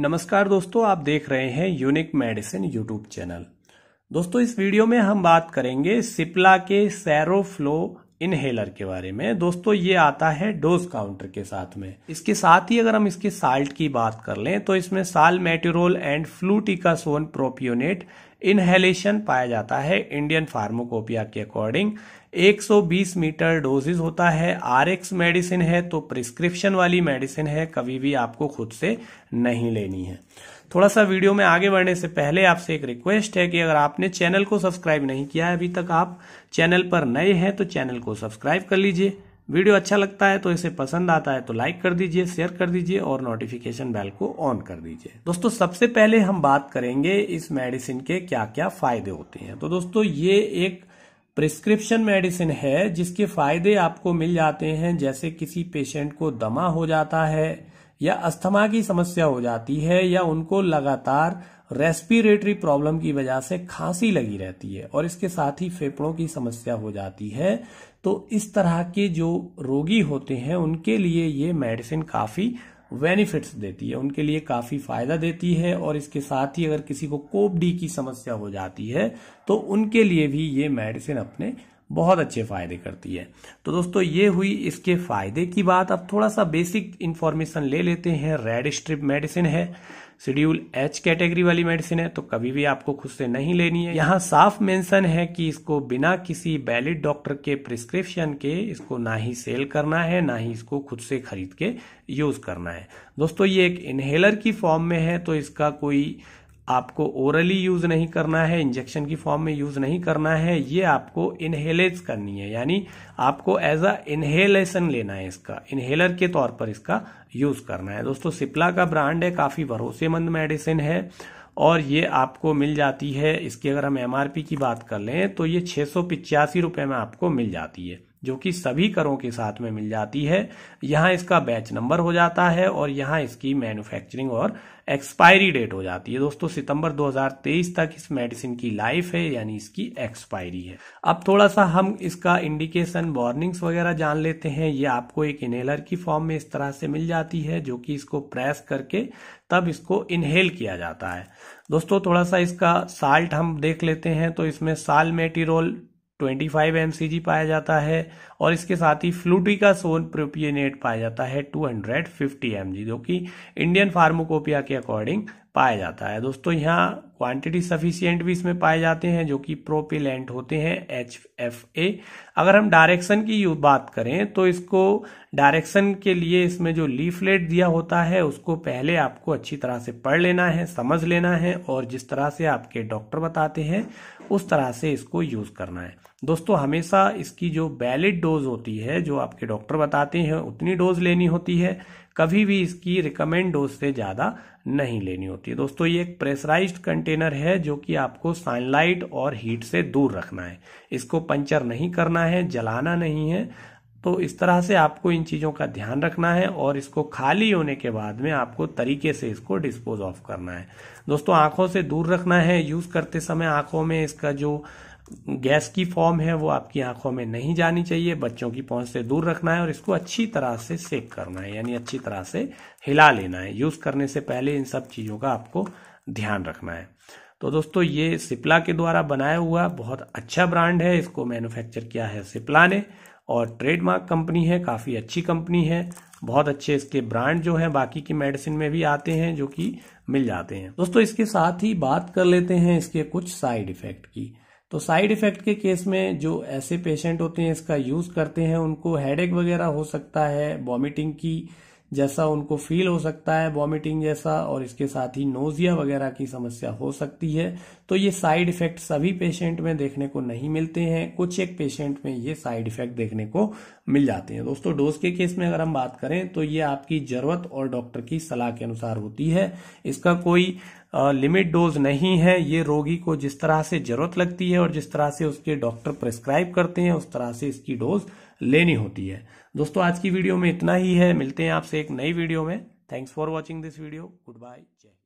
नमस्कार दोस्तों आप देख रहे हैं यूनिक मेडिसिन यूट्यूब चैनल दोस्तों इस वीडियो में हम बात करेंगे सिप्ला के सैरोफ्लो इनहेलर के बारे में दोस्तों ये आता है डोज काउंटर के साथ में इसके साथ ही अगर हम इसके साल्ट की बात कर लें तो इसमें salmeterol and fluticasone propionate inhalation पाया जाता है इंडियन फार्मोकोपिया के अकॉर्डिंग 120 मीटर डोजेज होता है आरएक्स मेडिसिन है तो प्रिस्क्रिप्शन वाली मेडिसिन है कभी भी आपको खुद से नहीं लेनी है थोड़ा सा वीडियो में आगे बढ़ने से पहले आपसे एक रिक्वेस्ट है कि अगर आपने चैनल को सब्सक्राइब नहीं किया है अभी तक आप चैनल पर नए हैं तो चैनल को सब्सक्राइब कर लीजिए वीडियो अच्छा लगता है तो इसे पसंद आता है तो लाइक कर दीजिए शेयर कर दीजिए और नोटिफिकेशन बेल को ऑन कर दीजिए दोस्तों सबसे पहले हम बात करेंगे इस मेडिसिन के क्या क्या फायदे होते हैं तो दोस्तों ये एक प्रिस्क्रिप्शन मेडिसिन है जिसके फायदे आपको मिल जाते हैं जैसे किसी पेशेंट को दमा हो जाता है या अस्थमा की समस्या हो जाती है या उनको लगातार रेस्पिरेटरी प्रॉब्लम की वजह से खांसी लगी रहती है और इसके साथ ही फेफड़ों की समस्या हो जाती है तो इस तरह के जो रोगी होते हैं उनके लिए ये मेडिसिन काफ़ी बेनिफिट्स देती है उनके लिए काफ़ी फायदा देती है और इसके साथ ही अगर किसी को कोप डी की समस्या हो जाती है तो उनके लिए भी ये मेडिसिन अपने बहुत अच्छे फायदे करती है तो दोस्तों ये हुई इसके फायदे की बात अब थोड़ा सा बेसिक इन्फॉर्मेशन ले लेते हैं रेड स्ट्रिप मेडिसिन है शेड्यूल एच कैटेगरी वाली मेडिसिन है तो कभी भी आपको खुद से नहीं लेनी है यहाँ साफ मेंशन है कि इसको बिना किसी वैलिड डॉक्टर के प्रिस्क्रिप्शन के इसको ना ही सेल करना है ना ही इसको खुद से खरीद के यूज करना है दोस्तों ये एक इनहेलर की फॉर्म में है तो इसका कोई आपको ओरली यूज नहीं करना है इंजेक्शन की फॉर्म में यूज नहीं करना है ये आपको इनहेलेज करनी है यानी आपको एज अ इनहेलेशन लेना है इसका इनहेलर के तौर पर इसका यूज करना है दोस्तों सिप्ला का ब्रांड है काफी भरोसेमंद मेडिसिन है और ये आपको मिल जाती है इसकी अगर हम एमआरपी की बात कर लें तो ये छह सौ में आपको मिल जाती है जो कि सभी करों के साथ में मिल जाती है यहाँ इसका बैच नंबर हो जाता है और यहाँ इसकी मैन्युफैक्चरिंग और एक्सपायरी डेट हो जाती है दोस्तों सितंबर 2023 तक इस मेडिसिन की लाइफ है यानी इसकी एक्सपायरी है अब थोड़ा सा हम इसका इंडिकेशन वार्निंग्स वगैरह जान लेते हैं ये आपको एक इनहेलर की फॉर्म में इस तरह से मिल जाती है जो कि इसको प्रेस करके तब इसको इनहेल किया जाता है दोस्तों थोड़ा सा इसका साल्ट हम देख लेते हैं तो इसमें salmeterol twenty five M C G पाया जाता है और इसके साथ ही फ्लूटी का सोन प्रोपियनेट पाया जाता है two hundred fifty M G जो कि इंडियन फार्मोकोपिया के अकॉर्डिंग पाया जाता है दोस्तों यहाँ क्वांटिटी सफिशियंट भी इसमें पाए जाते हैं जो कि प्रोपेलेंट होते हैं एच एफ ए अगर हम डायरेक्शन की बात करें तो इसको डायरेक्शन के लिए इसमें जो लीफलेट दिया होता है उसको पहले आपको अच्छी तरह से पढ़ लेना है समझ लेना है और जिस तरह से आपके डॉक्टर बताते हैं उस तरह से इसको यूज करना है दोस्तों हमेशा इसकी जो वैलिड डोज होती है जो आपके डॉक्टर बताते हैं उतनी डोज लेनी होती है कभी भी इसकी रिकमेंड डोज से ज़्यादा नहीं लेनी होती है दोस्तों ये एक प्रेशराइज्ड कंटेनर है जो कि आपको सनलाइट और हीट से दूर रखना है इसको पंचर नहीं करना है जलाना नहीं है तो इस तरह से आपको इन चीज़ों का ध्यान रखना है और इसको खाली होने के बाद में आपको तरीके से इसको डिस्पोज ऑफ करना है दोस्तों आंखों से दूर रखना है यूज़ करते समय आंखों में इसका जो गैस की फॉर्म है वो आपकी आंखों में नहीं जानी चाहिए बच्चों की पहुंच से दूर रखना है और इसको अच्छी तरह से सेक करना है यानी अच्छी तरह से हिला लेना है यूज़ करने से पहले इन सब चीज़ों का आपको ध्यान रखना है तो दोस्तों ये सिप्ला के द्वारा बनाया हुआ बहुत अच्छा ब्रांड है इसको मैन्युफैक्चर किया है सिप्ला ने और ट्रेडमार्क कंपनी है काफ़ी अच्छी कंपनी है बहुत अच्छे इसके ब्रांड जो हैं बाकी की मेडिसिन में भी आते हैं जो कि मिल जाते हैं दोस्तों इसके साथ ही बात कर लेते हैं इसके कुछ साइड इफेक्ट की तो साइड इफेक्ट के केस में जो ऐसे पेशेंट होते हैं इसका यूज़ करते हैं उनको हेडेक वगैरह हो सकता है वॉमिटिंग की जैसा उनको फील हो सकता है वॉमिटिंग जैसा और इसके साथ ही नोजिया वगैरह की समस्या हो सकती है तो ये साइड इफेक्ट सभी पेशेंट में देखने को नहीं मिलते हैं कुछ एक पेशेंट में ये साइड इफेक्ट देखने को मिल जाते हैं दोस्तों डोज के केस में अगर हम बात करें तो ये आपकी जरूरत और डॉक्टर की सलाह के अनुसार होती है इसका कोई लिमिट डोज नहीं है ये रोगी को जिस तरह से जरूरत लगती है और जिस तरह से उसके डॉक्टर प्रेस्क्राइब करते हैं उस तरह से इसकी डोज लेनी होती है दोस्तों आज की वीडियो में इतना ही है मिलते हैं आपसे एक नई वीडियो में thanks for watching this video good bye जय